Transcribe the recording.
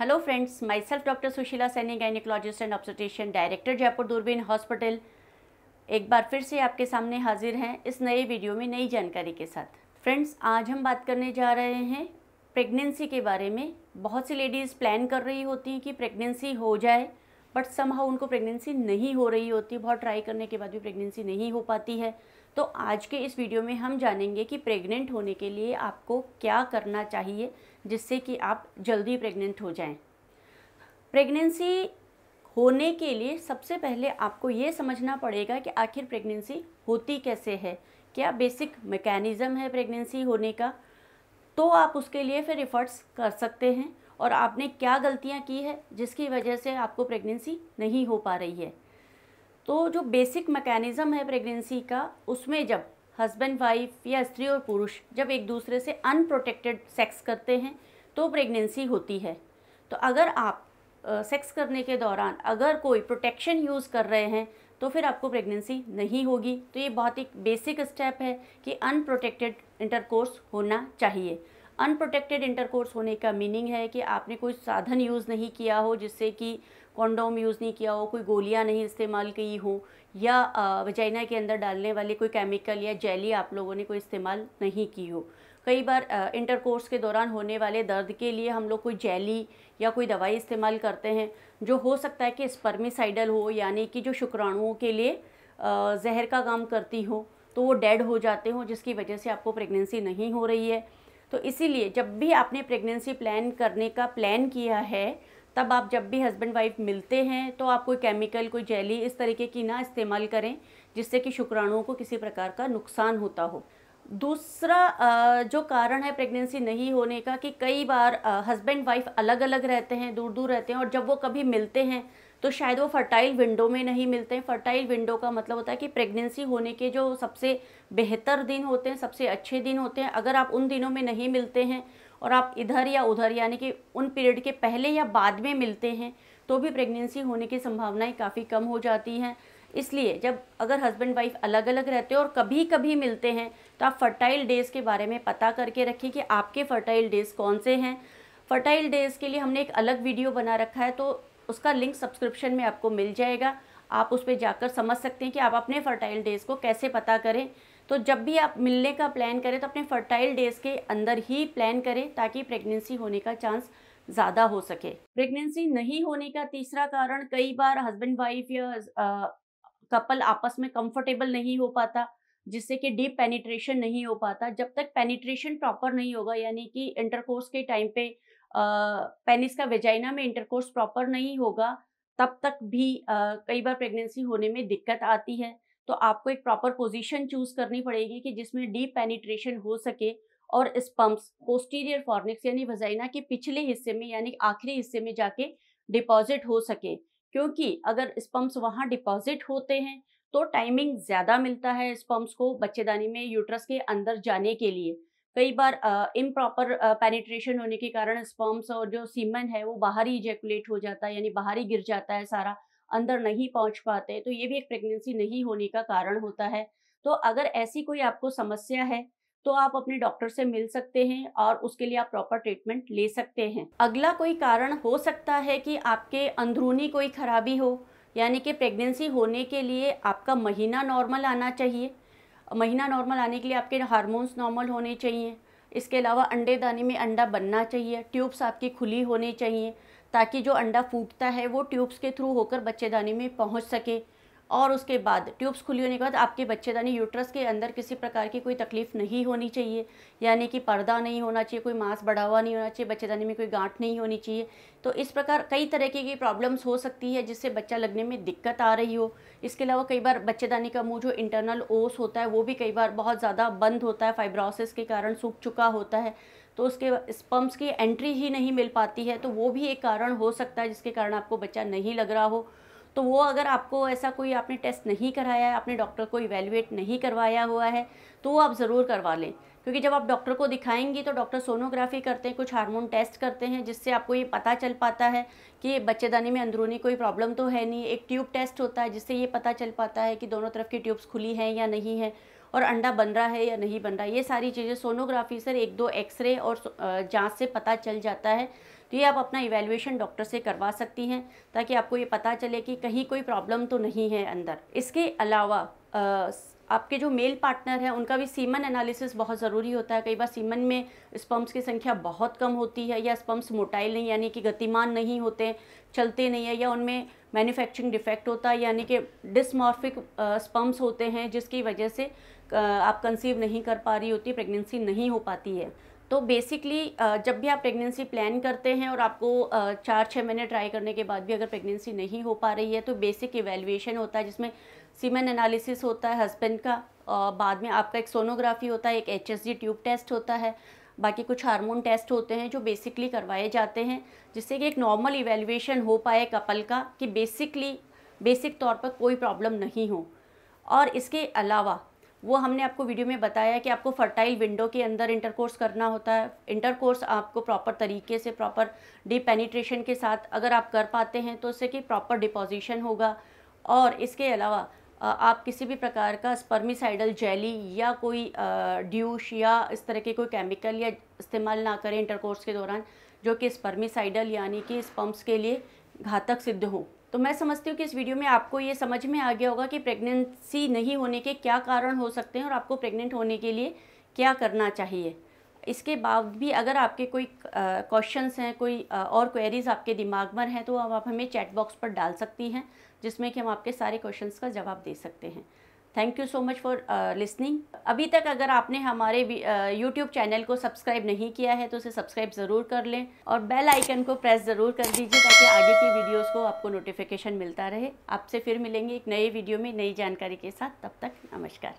hello friends my self doctor Sushila Saini gynaecologist and obstetrician director Jaipur Doorbeen hospital एक बार फिर से आपके सामने हाजिर हैं इस नए वीडियो में नई जानकारी के साथ फ्रेंड्स आज हम बात करने जा रहे हैं प्रेगनेंसी के बारे में बहुत सी लेडीज़ प्लान कर रही होती हैं कि प्रेगनेंसी हो जाए बट समहा उनको प्रेगनेंसी नहीं हो रही होती बहुत ट्राई करने के बाद भी प्रेगनेंसी नहीं हो पाती है तो आज के इस वीडियो में हम जानेंगे कि प्रेग्नेंट होने के लिए आपको क्या करना चाहिए जिससे कि आप जल्दी प्रेग्नेंट हो जाएं प्रेगनेंसी होने के लिए सबसे पहले आपको ये समझना पड़ेगा कि आखिर प्रेगनेंसी होती कैसे है क्या बेसिक मैकेनिज़्म है प्रेगनेंसी होने का तो आप उसके लिए फिर एफर्ट्स कर सकते हैं और आपने क्या गलतियाँ की है जिसकी वजह से आपको प्रेगनेंसी नहीं हो पा रही है तो जो बेसिक मैकेनिज़्म है प्रेगनेंसी का उसमें जब हस्बैंड वाइफ या स्त्री और पुरुष जब एक दूसरे से अनप्रोटेक्टेड सेक्स करते हैं तो प्रेगनेंसी होती है तो अगर आप सेक्स करने के दौरान अगर कोई प्रोटेक्शन यूज़ कर रहे हैं तो फिर आपको प्रेगनेंसी नहीं होगी तो ये बहुत ही बेसिक स्टेप है कि अनप्रोटेक्टेड इंटरकोर्स होना चाहिए अनप्रोटेक्टेड इंटरकोर्स होने का मीनिंग है कि आपने कोई साधन यूज़ नहीं किया हो जिससे कि कॉन्डोम यूज़ नहीं किया हो कोई गोलियां नहीं इस्तेमाल की हों या वजाइना के अंदर डालने वाले कोई केमिकल या जेली आप लोगों ने कोई इस्तेमाल नहीं की हो कई बार इंटर कोर्स के दौरान होने वाले दर्द के लिए हम लोग कोई जेली या कोई दवाई इस्तेमाल करते हैं जो हो सकता है कि स्पर्मिसाइडल हो यानी कि जो शुक्राणुओं के लिए जहर का काम करती हो तो वो डेड हो जाते हों जिसकी वजह से आपको प्रेगनेंसी नहीं हो रही है तो इसीलिए जब भी आपने प्रेगनेंसी प्लान करने का प्लान किया है तब आप जब भी हस्बैंड वाइफ मिलते हैं तो आप कोई केमिकल कोई जेली इस तरीके की ना इस्तेमाल करें जिससे कि शुक्राणुओं को किसी प्रकार का नुकसान होता हो दूसरा जो कारण है प्रेगनेंसी नहीं होने का कि कई बार हस्बैंड वाइफ अलग अलग रहते हैं दूर दूर रहते हैं और जब वो कभी मिलते हैं तो शायद वो फर्टाइल विंडो में नहीं मिलते हैं फर्टाइल विंडो का मतलब होता है कि प्रेगनेंसी होने के जो सबसे बेहतर दिन होते हैं सबसे अच्छे दिन होते हैं अगर आप उन दिनों में नहीं मिलते हैं और आप इधर या उधर यानी कि उन पीरियड के पहले या बाद में मिलते हैं तो भी प्रेगनेंसी होने की संभावनाएं काफ़ी कम हो जाती हैं इसलिए जब अगर हस्बैंड वाइफ अलग अलग रहते हैं और कभी कभी मिलते हैं तो आप फर्टाइल डेज़ के बारे में पता करके रखें कि आपके फर्टाइल डेज़ कौन से हैं फर्टाइल डेज़ के लिए हमने एक अलग वीडियो बना रखा है तो उसका लिंक सब्सक्रिप्शन में आपको मिल जाएगा आप उस पर जाकर समझ सकते हैं कि आप अपने फर्टाइल डेज़ को कैसे पता करें तो जब भी आप मिलने का प्लान करें तो अपने फर्टाइल डेज के अंदर ही प्लान करें ताकि प्रेगनेंसी होने का चांस ज़्यादा हो सके प्रेगनेंसी नहीं होने का तीसरा कारण कई बार हस्बैंड वाइफ या कपल आपस में कंफर्टेबल नहीं हो पाता जिससे कि डीप पेनिट्रेशन नहीं हो पाता जब तक पेनिट्रेशन प्रॉपर नहीं होगा यानी कि इंटरकोर्स के टाइम पे पेनिस का वेजाइना में इंटरकोर्स प्रॉपर नहीं होगा तब तक भी आ, कई बार प्रेगनेंसी होने में दिक्कत आती है तो आपको एक प्रॉपर पोजीशन चूज करनी पड़ेगी कि जिसमें डीप पेनिट्रेशन हो सके और स्पम्प्स पोस्टीरियर फॉर्निक्स यानी वजाइना के पिछले हिस्से में यानी आखिरी हिस्से में जाके डिपॉजिट हो सके क्योंकि अगर स्पम्प्स वहाँ डिपॉजिट होते हैं तो टाइमिंग ज़्यादा मिलता है स्पम्प्स को बच्चेदानी में यूट्रस के अंदर जाने के लिए कई बार इम प्रॉपर पेनिट्रेशन होने के कारण स्पम्प्स और जो सीमन है वो बाहर ही इजेकुलेट हो जाता है यानी बाहर ही गिर जाता है सारा अंदर नहीं पहुंच पाते तो ये भी एक प्रेगनेंसी नहीं होने का कारण होता है तो अगर ऐसी कोई आपको समस्या है तो आप अपने डॉक्टर से मिल सकते हैं और उसके लिए आप प्रॉपर ट्रीटमेंट ले सकते हैं अगला कोई कारण हो सकता है कि आपके अंदरूनी कोई खराबी हो यानी कि प्रेगनेंसी होने के लिए आपका महीना नॉर्मल आना चाहिए महीना नॉर्मल आने के लिए आपके हार्मोन्स नॉर्मल होने चाहिए इसके अलावा अंडे दाने में अंडा बनना चाहिए ट्यूब्स आपकी खुली होनी चाहिए ताकि जो अंडा फूटता है वो ट्यूब्स के थ्रू होकर बच्चेदानी में पहुंच सके और उसके बाद ट्यूब्स खुली होने के बाद आपके बच्चेदानी यूट्रस के अंदर किसी प्रकार की कोई तकलीफ़ नहीं होनी चाहिए यानी कि पर्दा नहीं होना चाहिए कोई मांस बढ़ा हुआ नहीं होना चाहिए बच्चेदानी में कोई गांठ नहीं होनी चाहिए तो इस प्रकार कई तरह की प्रॉब्लम्स हो सकती है जिससे बच्चा लगने में दिक्कत आ रही हो इसके अलावा कई बार बच्चेदानी का मुँह जो इंटरनल ओस होता है वो भी कई बार बहुत ज़्यादा बंद होता है फाइब्रोसिस के कारण सूख चुका होता है तो उसके स्पम्स की एंट्री ही नहीं मिल पाती है तो वो भी एक कारण हो सकता है जिसके कारण आपको बच्चा नहीं लग रहा हो तो वो अगर आपको ऐसा कोई आपने टेस्ट नहीं कराया है आपने डॉक्टर को इवेलुएट नहीं करवाया हुआ है तो वो आप ज़रूर करवा लें क्योंकि जब आप डॉक्टर को दिखाएंगी तो डॉक्टर सोनोग्राफी करते हैं कुछ हार्मोन टेस्ट करते हैं जिससे आपको ये पता चल पाता है कि बच्चेदानी में अंदरूनी कोई प्रॉब्लम तो है नहीं एक ट्यूब टेस्ट होता है जिससे ये पता चल पाता है कि दोनों तरफ की ट्यूब्स खुली हैं या नहीं है और अंडा बन रहा है या नहीं बन रहा है ये सारी चीज़ें सोनोग्राफी सर एक दो एक्सरे और जाँच से पता चल जाता है तो ये आप अपना इवेल्युएशन डॉक्टर से करवा सकती हैं ताकि आपको ये पता चले कि कहीं कोई प्रॉब्लम तो नहीं है अंदर इसके अलावा आपके जो मेल पार्टनर हैं उनका भी सीमन एनालिसिस बहुत ज़रूरी होता है कई बार सीमन में स्पम्प्स की संख्या बहुत कम होती है या स्पम्प्स मोटाइल नहीं यानी कि गतिमान नहीं होते चलते नहीं है या उनमें मैन्युफैक्चरिंग डिफेक्ट होता है यानी कि डिसमॉर्फिक स्पम्प्स होते हैं जिसकी वजह से आप कंसीव नहीं कर पा रही होती प्रेगनेंसी नहीं हो पाती है तो बेसिकली जब भी आप प्रेगनेंसी प्लान करते हैं और आपको चार छः महीने ट्राई करने के बाद भी अगर प्रेगनेंसी नहीं हो पा रही है तो बेसिक इवेल्युएशन होता है जिसमें सीमेन एनालिसिस होता है हस्बैंड का और बाद में आपका एक सोनोग्राफी होता है एक एच ट्यूब टेस्ट होता है बाकी कुछ हार्मोन टेस्ट होते हैं जो बेसिकली करवाए जाते हैं जिससे कि एक नॉर्मल इवेल्युएशन हो पाए कपल का कि बेसिकली बेसिक तौर पर कोई प्रॉब्लम नहीं हो और इसके अलावा वो हमने आपको वीडियो में बताया कि आपको फर्टाइल विंडो के अंदर इंटरकोर्स करना होता है इंटरकोर्स आपको प्रॉपर तरीके से प्रॉपर डी पेनिट्रेशन के साथ अगर आप कर पाते हैं तो उससे कि प्रॉपर डिपोजिशन होगा और इसके अलावा आप किसी भी प्रकार का स्पर्मिसाइडल जेली या कोई ड्यूश या इस तरह के कोई केमिकल या इस्तेमाल ना करें इंटरकोर्स के दौरान जो कि स्पर्मिसाइडल यानी कि स्पम्प्स के लिए घातक सिद्ध हो तो मैं समझती हूँ कि इस वीडियो में आपको ये समझ में आ गया होगा कि प्रेगनेंसी नहीं होने के क्या कारण हो सकते हैं और आपको प्रेग्नेंट होने के लिए क्या करना चाहिए इसके बाद भी अगर आपके कोई क्वेश्चंस हैं कोई और क्वेरीज आपके दिमाग में हैं तो अब आप हमें चैट बॉक्स पर डाल सकती हैं जिसमें कि हम आपके सारे क्वेश्चंस का जवाब दे सकते हैं thank you so much for listening अभी तक अगर आपने हमारे यूट्यूब चैनल को सब्सक्राइब नहीं किया है तो उसे सब्सक्राइब ज़रूर कर लें और बेल आइकन को प्रेस ज़रूर कर दीजिए ताकि आगे की वीडियोस को आपको नोटिफिकेशन मिलता रहे आपसे फिर मिलेंगे एक नए वीडियो में नई जानकारी के साथ तब तक नमस्कार